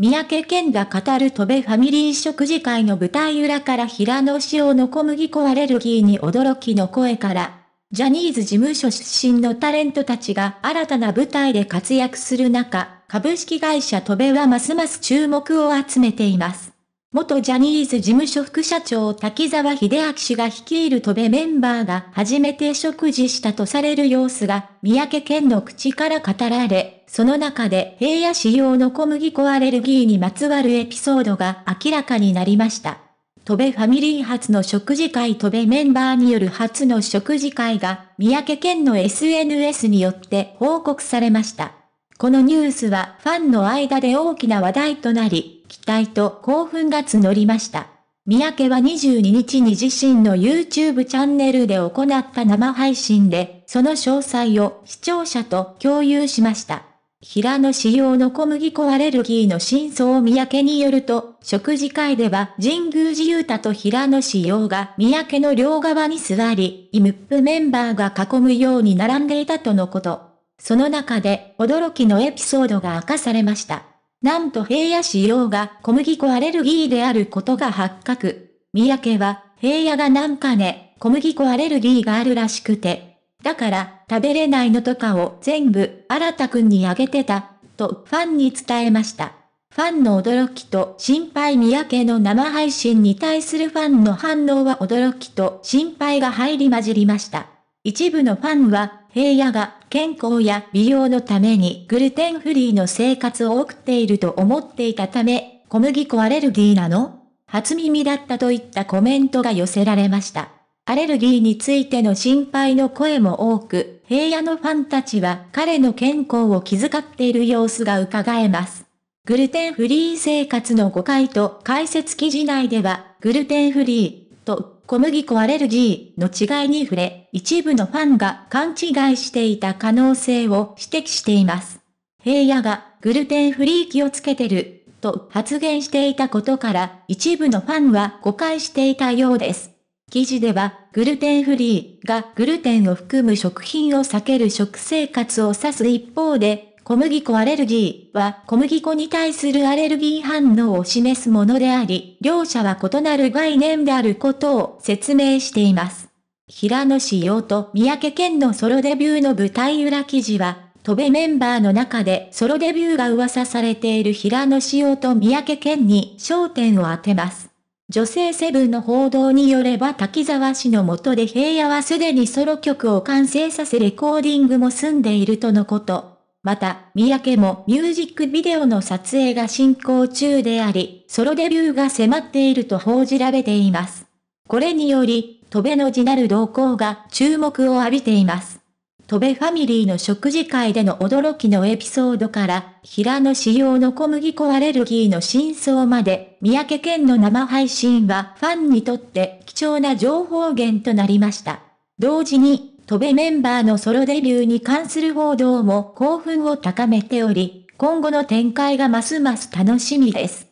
三宅健が語る戸部ファミリー食事会の舞台裏から平野紫耀の小麦粉アレルギーに驚きの声から、ジャニーズ事務所出身のタレントたちが新たな舞台で活躍する中、株式会社戸部はますます注目を集めています。元ジャニーズ事務所副社長滝沢秀明氏が率いる戸部メンバーが初めて食事したとされる様子が、三宅健の口から語られ、その中で平野市用の小麦粉アレルギーにまつわるエピソードが明らかになりました。戸部ファミリー初の食事会戸部メンバーによる初の食事会が、三宅健の SNS によって報告されました。このニュースはファンの間で大きな話題となり、期待と興奮が募りました。三宅は22日に自身の YouTube チャンネルで行った生配信で、その詳細を視聴者と共有しました。平野仕様の小麦粉アレルギーの真相を三宅によると、食事会では神宮寺勇太と平野仕様が三宅の両側に座り、イムップメンバーが囲むように並んでいたとのこと。その中で、驚きのエピソードが明かされました。なんと平野市用が小麦粉アレルギーであることが発覚。三宅は、平野がなんかね、小麦粉アレルギーがあるらしくて。だから、食べれないのとかを全部、新田くんにあげてた、とファンに伝えました。ファンの驚きと心配三宅の生配信に対するファンの反応は驚きと心配が入り混じりました。一部のファンは平野が健康や美容のためにグルテンフリーの生活を送っていると思っていたため、小麦粉アレルギーなの初耳だったといったコメントが寄せられました。アレルギーについての心配の声も多く、平野のファンたちは彼の健康を気遣っている様子が伺えます。グルテンフリー生活の誤解と解説記事内では、グルテンフリーと小麦粉アレルギーの違いに触れ、一部のファンが勘違いしていた可能性を指摘しています。平野がグルテンフリー気をつけてる、と発言していたことから、一部のファンは誤解していたようです。記事では、グルテンフリーがグルテンを含む食品を避ける食生活を指す一方で、小麦粉アレルギーは小麦粉に対するアレルギー反応を示すものであり、両者は異なる概念であることを説明しています。平野紫耀と三宅健のソロデビューの舞台裏記事は、戸部メンバーの中でソロデビューが噂されている平野紫耀と三宅健に焦点を当てます。女性セブンの報道によれば滝沢氏の下で平野はすでにソロ曲を完成させレコーディングも済んでいるとのこと。また、三宅もミュージックビデオの撮影が進行中であり、ソロデビューが迫っていると報じられています。これにより、戸辺の地なる動向が注目を浴びています。戸辺ファミリーの食事会での驚きのエピソードから、平野仕様の小麦粉アレルギーの真相まで、三宅健の生配信はファンにとって貴重な情報源となりました。同時に、戸部メンバーのソロデビューに関する報道も興奮を高めており、今後の展開がますます楽しみです。